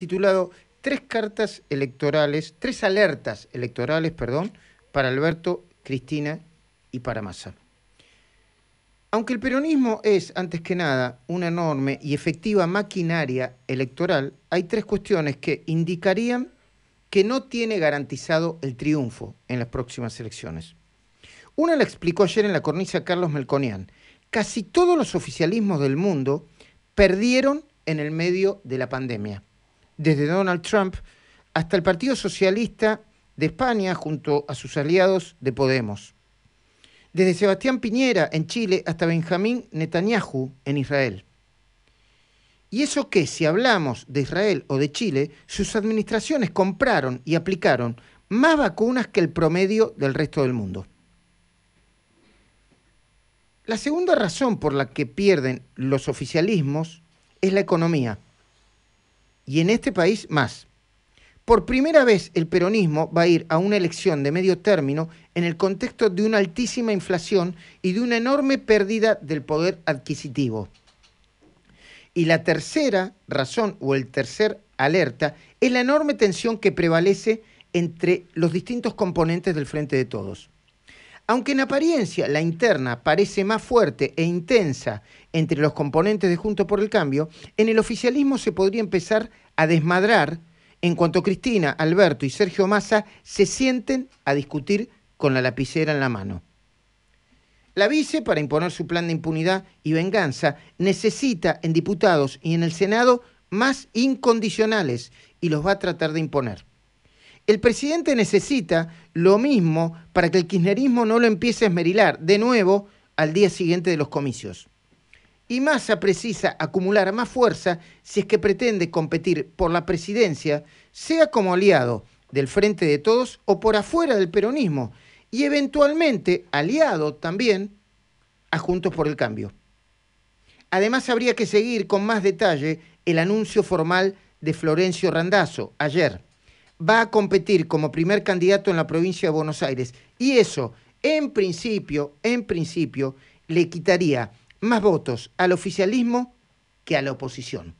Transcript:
titulado Tres cartas electorales, tres alertas electorales, perdón, para Alberto, Cristina y para Massa. Aunque el peronismo es, antes que nada, una enorme y efectiva maquinaria electoral, hay tres cuestiones que indicarían que no tiene garantizado el triunfo en las próximas elecciones. Una la explicó ayer en la cornisa Carlos Melconian. Casi todos los oficialismos del mundo perdieron en el medio de la pandemia desde Donald Trump hasta el Partido Socialista de España junto a sus aliados de Podemos. Desde Sebastián Piñera en Chile hasta Benjamín Netanyahu en Israel. Y eso que, si hablamos de Israel o de Chile, sus administraciones compraron y aplicaron más vacunas que el promedio del resto del mundo. La segunda razón por la que pierden los oficialismos es la economía y en este país más. Por primera vez el peronismo va a ir a una elección de medio término en el contexto de una altísima inflación y de una enorme pérdida del poder adquisitivo. Y la tercera razón o el tercer alerta es la enorme tensión que prevalece entre los distintos componentes del Frente de Todos. Aunque en apariencia la interna parece más fuerte e intensa entre los componentes de Junto por el Cambio, en el oficialismo se podría empezar a desmadrar en cuanto Cristina, Alberto y Sergio Massa se sienten a discutir con la lapicera en la mano. La vice, para imponer su plan de impunidad y venganza, necesita en diputados y en el Senado más incondicionales y los va a tratar de imponer. El presidente necesita lo mismo para que el kirchnerismo no lo empiece a esmerilar de nuevo al día siguiente de los comicios. Y Massa precisa acumular más fuerza si es que pretende competir por la presidencia, sea como aliado del Frente de Todos o por afuera del peronismo, y eventualmente aliado también a Juntos por el Cambio. Además, habría que seguir con más detalle el anuncio formal de Florencio Randazzo ayer va a competir como primer candidato en la provincia de Buenos Aires. Y eso, en principio, en principio, le quitaría más votos al oficialismo que a la oposición.